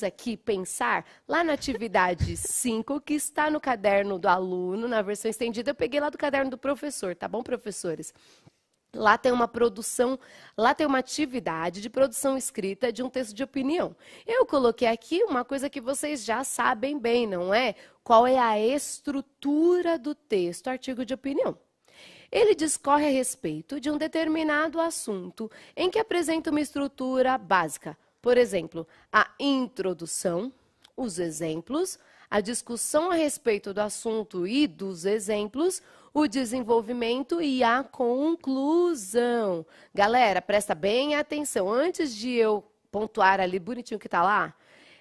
vamos aqui pensar lá na atividade 5, que está no caderno do aluno, na versão estendida. Eu peguei lá do caderno do professor, tá bom, professores? Lá tem uma produção, lá tem uma atividade de produção escrita de um texto de opinião. Eu coloquei aqui uma coisa que vocês já sabem bem, não é? Qual é a estrutura do texto, artigo de opinião? Ele discorre a respeito de um determinado assunto em que apresenta uma estrutura básica por exemplo, a introdução, os exemplos, a discussão a respeito do assunto e dos exemplos, o desenvolvimento e a conclusão. Galera, presta bem atenção. Antes de eu pontuar ali bonitinho que está lá,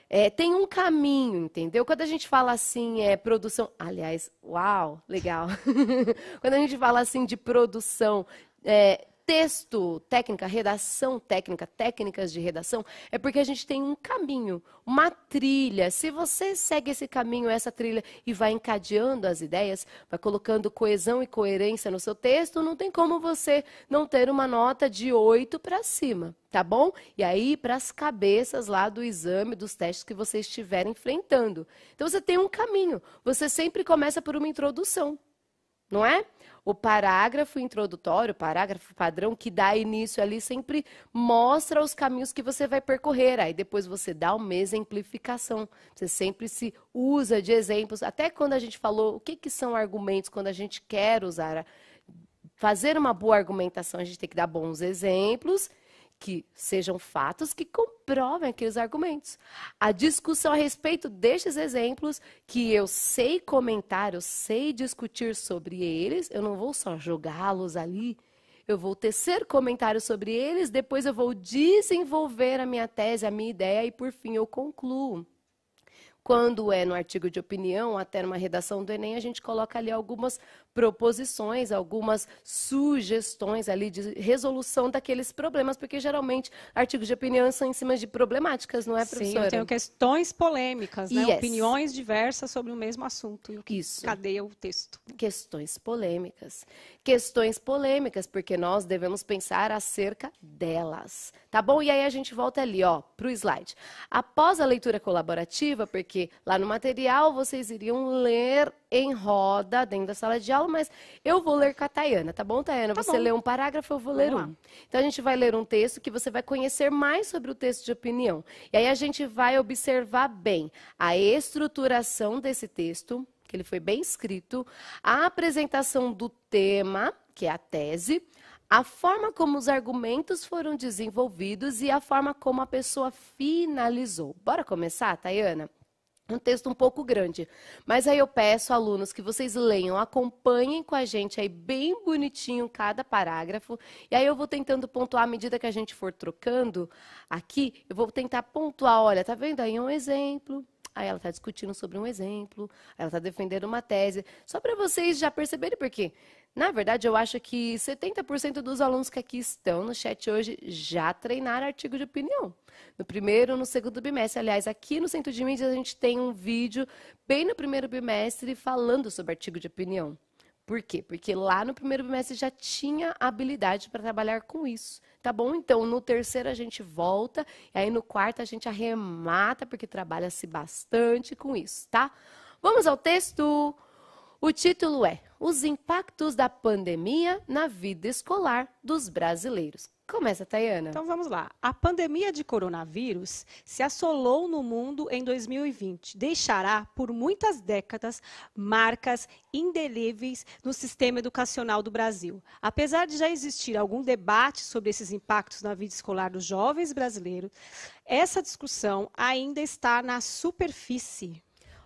é, tem um caminho, entendeu? Quando a gente fala assim, é produção. Aliás, uau, legal. Quando a gente fala assim de produção, é, texto, técnica, redação técnica, técnicas de redação, é porque a gente tem um caminho, uma trilha. Se você segue esse caminho, essa trilha, e vai encadeando as ideias, vai colocando coesão e coerência no seu texto, não tem como você não ter uma nota de 8 para cima, tá bom? E aí, para as cabeças lá do exame, dos testes que você estiver enfrentando. Então, você tem um caminho. Você sempre começa por uma introdução não é? O parágrafo introdutório, o parágrafo padrão que dá início ali sempre mostra os caminhos que você vai percorrer. Aí depois você dá uma exemplificação. Você sempre se usa de exemplos. Até quando a gente falou o que, que são argumentos, quando a gente quer usar, fazer uma boa argumentação, a gente tem que dar bons exemplos que sejam fatos que comprovem aqueles argumentos. A discussão a respeito destes exemplos, que eu sei comentar, eu sei discutir sobre eles, eu não vou só jogá-los ali, eu vou tecer comentários sobre eles, depois eu vou desenvolver a minha tese, a minha ideia e por fim eu concluo. Quando é no artigo de opinião, até numa redação do Enem, a gente coloca ali algumas proposições, algumas sugestões ali de resolução daqueles problemas, porque geralmente artigos de opinião são em cima de problemáticas, não é, professora? Sim, eu tenho questões polêmicas, né? yes. opiniões diversas sobre o mesmo assunto. Isso. Cadeia o texto. Questões polêmicas. Questões polêmicas, porque nós devemos pensar acerca delas. Tá bom? E aí a gente volta ali, ó, para o slide. Após a leitura colaborativa, porque porque lá no material vocês iriam ler em roda, dentro da sala de aula, mas eu vou ler com a Tayana, tá bom, Tayana? Tá você bom. lê um parágrafo, eu vou Vamos ler lá. um. Então a gente vai ler um texto que você vai conhecer mais sobre o texto de opinião. E aí a gente vai observar bem a estruturação desse texto, que ele foi bem escrito, a apresentação do tema, que é a tese, a forma como os argumentos foram desenvolvidos e a forma como a pessoa finalizou. Bora começar, Tayana? um texto um pouco grande. Mas aí eu peço, alunos, que vocês leiam, acompanhem com a gente aí bem bonitinho cada parágrafo. E aí eu vou tentando pontuar à medida que a gente for trocando aqui, eu vou tentar pontuar, olha, tá vendo aí um exemplo. Aí ela está discutindo sobre um exemplo, ela está defendendo uma tese. Só para vocês já perceberem por quê. Na verdade, eu acho que 70% dos alunos que aqui estão no chat hoje já treinaram artigo de opinião. No primeiro, no segundo bimestre. Aliás, aqui no Centro de Mídias a gente tem um vídeo bem no primeiro bimestre falando sobre artigo de opinião. Por quê? Porque lá no primeiro bimestre já tinha habilidade para trabalhar com isso. Tá bom? Então, no terceiro a gente volta, e aí no quarto a gente arremata, porque trabalha-se bastante com isso, tá? Vamos ao texto. O título é Os impactos da pandemia na vida escolar dos brasileiros. Começa, Tayana. Então vamos lá. A pandemia de coronavírus se assolou no mundo em 2020. Deixará por muitas décadas marcas indeléveis no sistema educacional do Brasil. Apesar de já existir algum debate sobre esses impactos na vida escolar dos jovens brasileiros, essa discussão ainda está na superfície.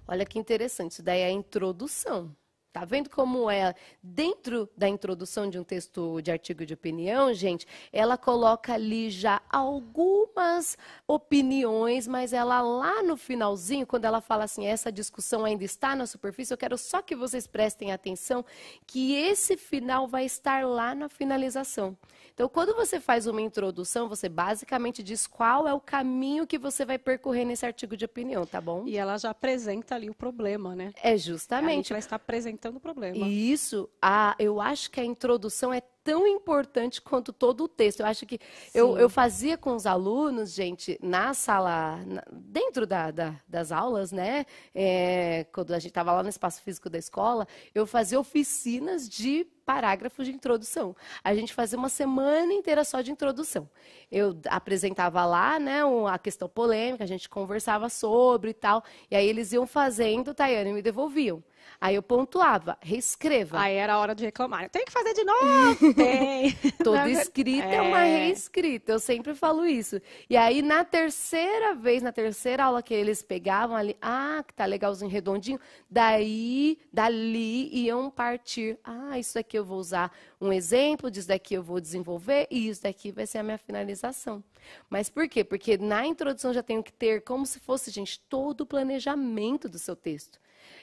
Olha que interessante, isso daí é a introdução. Tá vendo como é dentro da introdução de um texto de artigo de opinião, gente? Ela coloca ali já algumas opiniões, mas ela lá no finalzinho, quando ela fala assim, essa discussão ainda está na superfície, eu quero só que vocês prestem atenção que esse final vai estar lá na finalização. Então, quando você faz uma introdução, você basicamente diz qual é o caminho que você vai percorrer nesse artigo de opinião, tá bom? E ela já apresenta ali o problema, né? É justamente. Ela está apresentando enfrentando o problema. E isso, a, eu acho que a introdução é tão importante quanto todo o texto. Eu acho que eu, eu, fazia com os alunos, gente, na sala, na, dentro da, da, das aulas, né? É, quando a gente estava lá no espaço físico da escola, eu fazia oficinas de parágrafos de introdução. A gente fazia uma semana inteira só de introdução. Eu apresentava lá, né, a questão polêmica, a gente conversava sobre e tal. E aí eles iam fazendo, Tayane, e me devolviam. Aí eu pontuava, reescreva. Aí era a hora de reclamar. Tem que fazer de novo? Tem. Toda escrita é... é uma reescrita, eu sempre falo isso. E aí, na terceira vez, na terceira aula que eles pegavam ali, ah, que tá legalzinho, redondinho, daí, dali, iam partir. Ah, isso daqui eu vou usar um exemplo, disso daqui eu vou desenvolver, e isso daqui vai ser a minha finalização. Mas por quê? Porque na introdução já tenho que ter, como se fosse, gente, todo o planejamento do seu texto.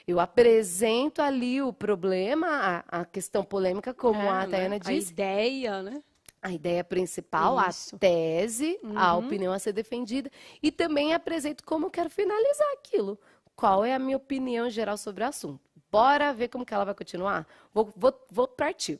Eu apresento ali o problema, a, a questão polêmica, como é, a Tayana né? disse. A ideia, né? a ideia principal, Isso. a tese, uhum. a opinião a ser defendida e também apresento como eu quero finalizar aquilo. Qual é a minha opinião geral sobre o assunto? Bora ver como que ela vai continuar? Vou, vou, vou partir.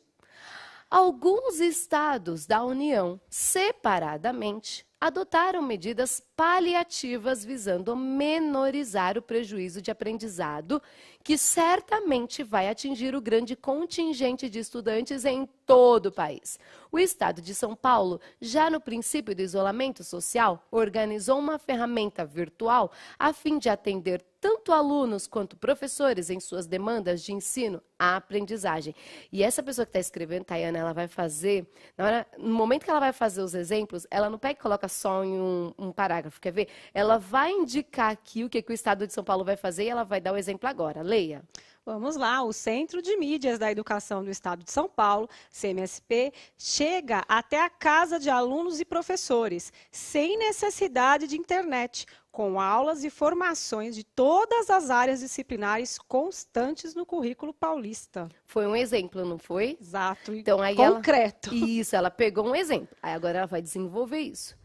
Alguns estados da União, separadamente, adotaram medidas paliativas visando menorizar o prejuízo de aprendizado, que certamente vai atingir o grande contingente de estudantes em todo o país. O estado de São Paulo, já no princípio do isolamento social, organizou uma ferramenta virtual a fim de atender tanto alunos quanto professores em suas demandas de ensino à aprendizagem. E essa pessoa que está escrevendo, Tayana, ela vai fazer, hora, no momento que ela vai fazer os exemplos, ela não pega e coloca só em um, um parágrafo. Quer ver? Ela vai indicar aqui o que, que o Estado de São Paulo vai fazer e ela vai dar o exemplo agora. Leia. Vamos lá, o Centro de Mídias da Educação do Estado de São Paulo, CMSP, chega até a casa de alunos e professores, sem necessidade de internet, com aulas e formações de todas as áreas disciplinares constantes no currículo paulista. Foi um exemplo, não foi? Exato. Então aí concreto. Ela... Isso, ela pegou um exemplo. Aí agora ela vai desenvolver isso.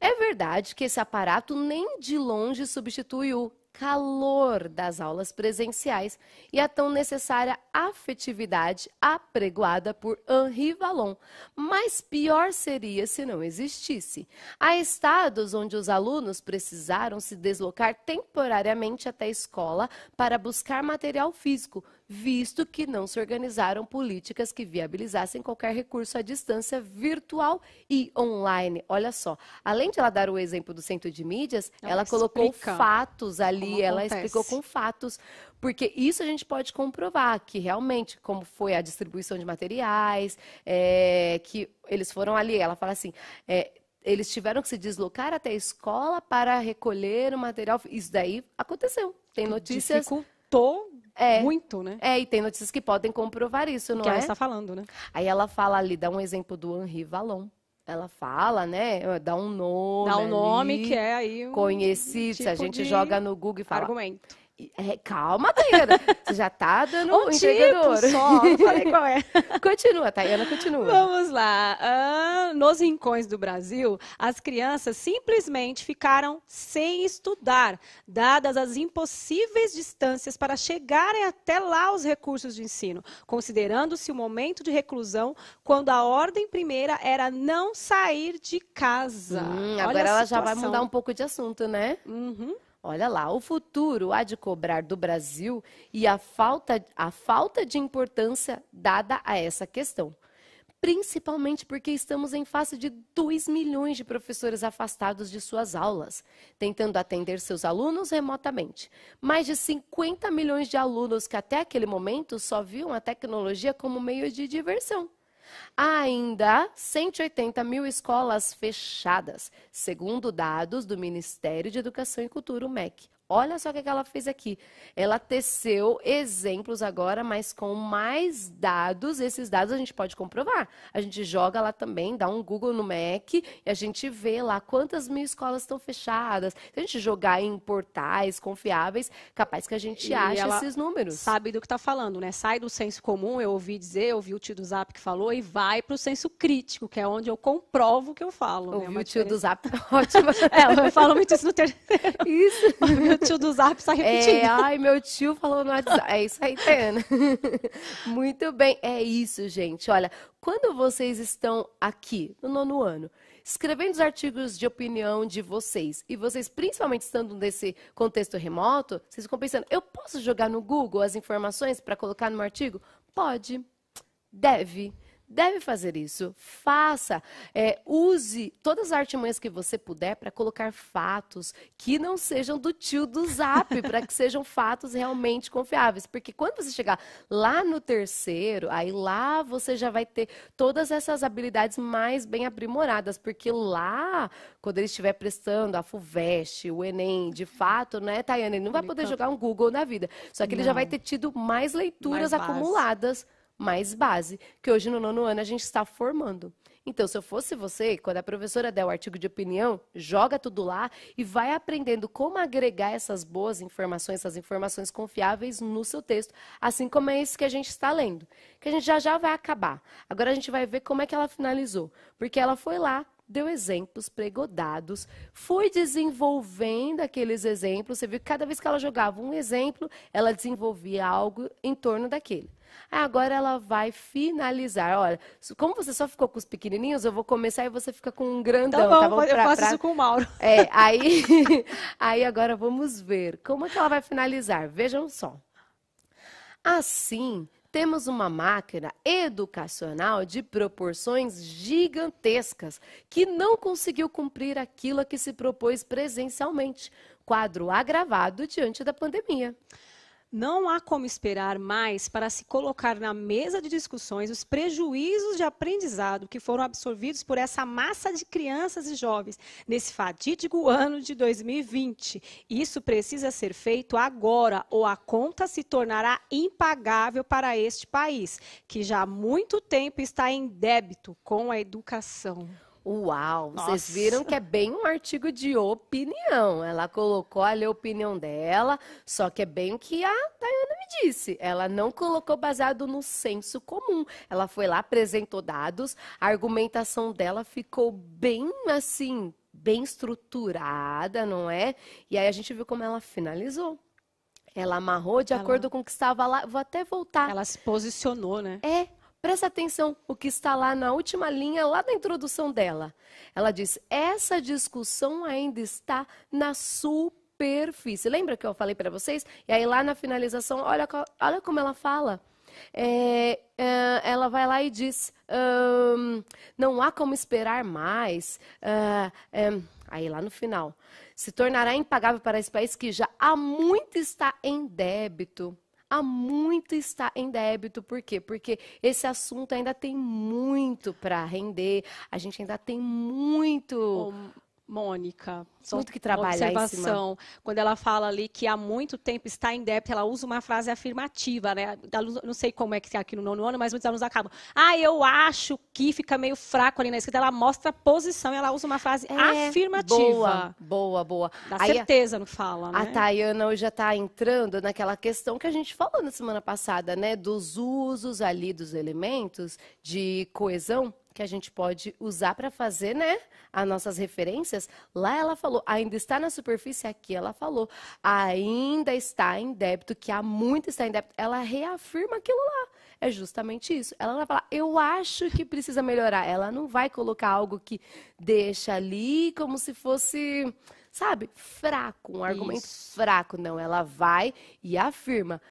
É verdade que esse aparato nem de longe substitui o calor das aulas presenciais e a tão necessária afetividade apregoada por Henri Vallon. Mas pior seria se não existisse. Há estados onde os alunos precisaram se deslocar temporariamente até a escola para buscar material físico, visto que não se organizaram políticas que viabilizassem qualquer recurso à distância virtual e online. Olha só, além de ela dar o exemplo do centro de mídias, ela, ela colocou fatos ali e ela explicou com fatos, porque isso a gente pode comprovar que realmente como foi a distribuição de materiais, é, que eles foram ali. Ela fala assim, é, eles tiveram que se deslocar até a escola para recolher o material. Isso daí aconteceu. Tem notícias. Dificultou é. muito, né? É, e tem notícias que podem comprovar isso, não que é? Que ela está falando, né? Aí ela fala ali, dá um exemplo do Henri Valon, ela fala, né? Dá um nome. Dá um nome que é aí. Um conhecido. Tipo se a gente joga no Google e fala. Argumento. É, calma, Tayana. Você já tá dando um entregador. Tipo só, falei qual é. Continua, Tayana, continua. Vamos lá. Ah, nos rincões do Brasil, as crianças simplesmente ficaram sem estudar, dadas as impossíveis distâncias para chegarem até lá os recursos de ensino, considerando-se o momento de reclusão quando a ordem primeira era não sair de casa. Hum, agora ela já vai mudar um pouco de assunto, né? Uhum. Olha lá, o futuro há de cobrar do Brasil e a falta, a falta de importância dada a essa questão. Principalmente porque estamos em face de 2 milhões de professores afastados de suas aulas, tentando atender seus alunos remotamente. Mais de 50 milhões de alunos que até aquele momento só viam a tecnologia como meio de diversão. Há ainda 180 mil escolas fechadas, segundo dados do Ministério de Educação e Cultura, o MEC. Olha só o que, ela fez aqui. Ela teceu exemplos agora, mas com mais dados. Esses dados a gente pode comprovar. A gente joga lá também, dá um Google no Mac e a gente vê lá quantas mil escolas estão fechadas. Se a gente jogar em portais confiáveis, capaz que a gente ache esses números. Sabe do que está falando, né? Sai do senso comum, eu ouvi dizer, eu ouvi o tio do Zap que falou, e vai para o senso crítico, que é onde eu comprovo o que eu falo. Né? Ouvi né? o tio diferença. do Zap, ótimo. é, eu falo muito isso no terceiro. Isso. o tio do Zap está é, repetindo. É, ai, meu tio falou no WhatsApp. É isso aí, Tayana. Tá Muito bem, é isso, gente. Olha, quando vocês estão aqui no nono ano, escrevendo os artigos de opinião de vocês, e vocês, principalmente estando nesse contexto remoto, vocês ficam pensando, eu posso jogar no Google as informações para colocar no meu artigo? Pode, deve deve fazer isso. Faça, é, use todas as artimanhas que você puder para colocar fatos que não sejam do tio do zap, para que sejam fatos realmente confiáveis. Porque quando você chegar lá no terceiro, aí lá você já vai ter todas essas habilidades mais bem aprimoradas. Porque lá, quando ele estiver prestando a FUVEST, o Enem, de fato, né, Tayane? Ele não vai poder jogar um Google na vida. Só que ele não. já vai ter tido mais leituras mais acumuladas mais base, que hoje no nono ano a gente está formando. Então, se eu fosse você, quando a professora der o artigo de opinião, joga tudo lá e vai aprendendo como agregar essas boas informações, essas informações confiáveis no seu texto, assim como é esse que a gente está lendo, que a gente já já vai acabar. Agora a gente vai ver como é que ela finalizou, porque ela foi lá, deu exemplos pregodados, fui desenvolvendo aqueles exemplos. Você viu que cada vez que ela jogava um exemplo, ela desenvolvia algo em torno daquele. Agora ela vai finalizar. Olha, como você só ficou com os pequenininhos, eu vou começar e você fica com um grandão. Tá bom, tá bom? eu faço pra... isso com o Mauro. É, aí, aí agora vamos ver como é que ela vai finalizar. Vejam só. Assim, temos uma máquina educacional de proporções gigantescas que não conseguiu cumprir aquilo que se propôs presencialmente quadro agravado diante da pandemia. Não há como esperar mais para se colocar na mesa de discussões os prejuízos de aprendizado que foram absorvidos por essa massa de crianças e jovens nesse fatídico ano de 2020. Isso precisa ser feito agora, ou a conta se tornará impagável para este país, que já há muito tempo está em débito com a educação. Uau, Nossa. vocês viram que é bem um artigo de opinião. Ela colocou ali a opinião dela, só que é bem o que a Dayana me disse. Ela não colocou baseado no senso comum. Ela foi lá, apresentou dados, a argumentação dela ficou bem assim, bem estruturada, não é? E aí a gente viu como ela finalizou. Ela amarrou de ela... acordo com o que estava lá. Vou até voltar. Ela se posicionou, né? É, Preste atenção o que está lá na última linha, lá na introdução dela. Ela diz: essa discussão ainda está na superfície. Lembra que eu falei para vocês? E aí, lá na finalização, olha, olha como ela fala. É, é, ela vai lá e diz: um, não há como esperar mais. Uh, é, aí lá no final, se tornará impagável para esse país que já há muito está em débito há muito está em débito. Por quê? Porque esse assunto ainda tem muito para render, a gente ainda tem muito Mônica. Só muito que trabalha observação. Quando ela fala ali que há muito tempo está em débito, ela usa uma frase afirmativa, né? Não sei como é que está aqui no nono ano, mas muitos alunos acabam. Ah, eu acho que fica meio fraco ali na escrita. Ela mostra a posição e ela usa uma frase é, afirmativa. Boa, boa, boa. Dá Aí certeza, não fala, né? A Tayana hoje já está entrando naquela questão que a gente falou na semana passada, né? Dos usos ali dos elementos de coesão que a gente pode usar para fazer, né, as nossas referências. Lá ela falou, ainda está na superfície, aqui ela falou, ainda está em débito, que há muito está em débito. Ela reafirma aquilo lá. É justamente isso. Ela vai falar, eu acho que precisa melhorar. Ela não vai colocar algo que deixa ali como se fosse, sabe, fraco, um argumento isso. fraco. Não, ela vai e afirma.